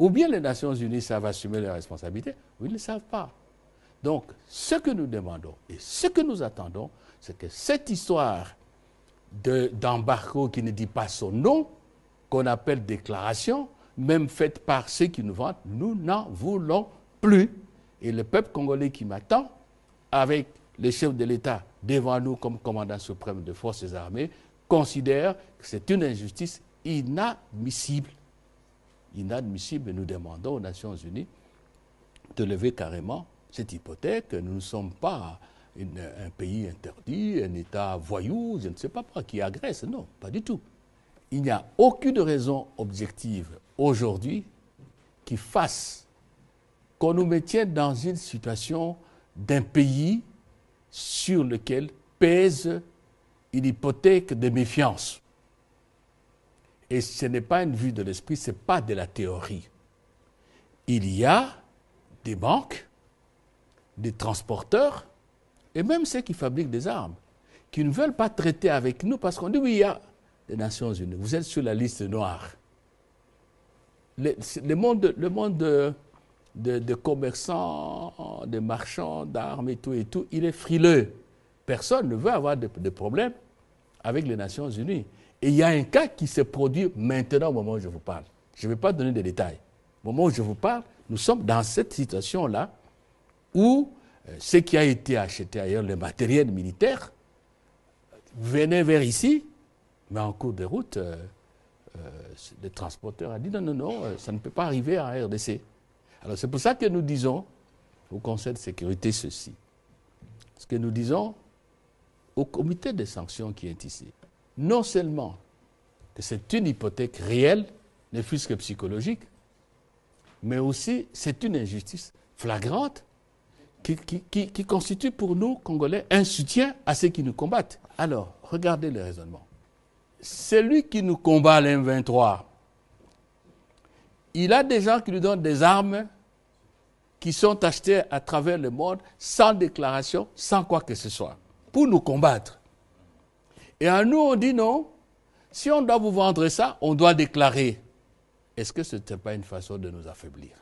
Ou bien les Nations Unies savent assumer leurs responsabilités, ou ils ne le savent pas. Donc, ce que nous demandons et ce que nous attendons, c'est que cette histoire d'embargo qui ne dit pas son nom, qu'on appelle déclaration, même faite par ceux qui nous vendent, nous n'en voulons plus. Et le peuple congolais qui m'attend, avec les chefs de l'État devant nous comme commandant suprême de forces armées, considère que c'est une injustice inadmissible inadmissible. Nous demandons aux Nations Unies de lever carrément cette hypothèque. Nous ne sommes pas un pays interdit, un État voyou, je ne sais pas quoi, qui agresse. Non, pas du tout. Il n'y a aucune raison objective aujourd'hui qui fasse qu'on nous maintienne dans une situation d'un pays sur lequel pèse une hypothèque de méfiance. Et ce n'est pas une vue de l'esprit, ce n'est pas de la théorie. Il y a des banques, des transporteurs, et même ceux qui fabriquent des armes, qui ne veulent pas traiter avec nous parce qu'on dit oui, il y a les Nations Unies, vous êtes sur la liste noire. Le, monde, le monde de, commerçants, de marchands d'armes et tout et tout, il est frileux. Personne ne veut avoir de, de problème avec les Nations Unies. Et il y a un cas qui se produit maintenant au moment où je vous parle. Je ne vais pas donner de détails. Au moment où je vous parle, nous sommes dans cette situation-là où euh, ce qui a été acheté ailleurs, le matériel militaire, venait vers ici, mais en cours de route, euh, euh, le transporteur a dit non, non, non, ça ne peut pas arriver à RDC. Alors c'est pour ça que nous disons au Conseil de sécurité ceci. Ce que nous disons au comité des sanctions qui est ici non seulement que c'est une hypothèque réelle, ne fût-ce que psychologique, mais aussi c'est une injustice flagrante qui, constitue pour nous, Congolais, un soutien à ceux qui nous combattent. Alors, regardez le raisonnement. Celui qui nous combat l'M23, il a des gens qui lui donnent des armes qui sont achetées à travers le monde sans déclaration, sans quoi que ce soit, pour nous combattre. Et à nous, on dit non. Si on doit vous vendre ça, on doit déclarer. Est-ce que ce n'est pas une façon de nous affaiblir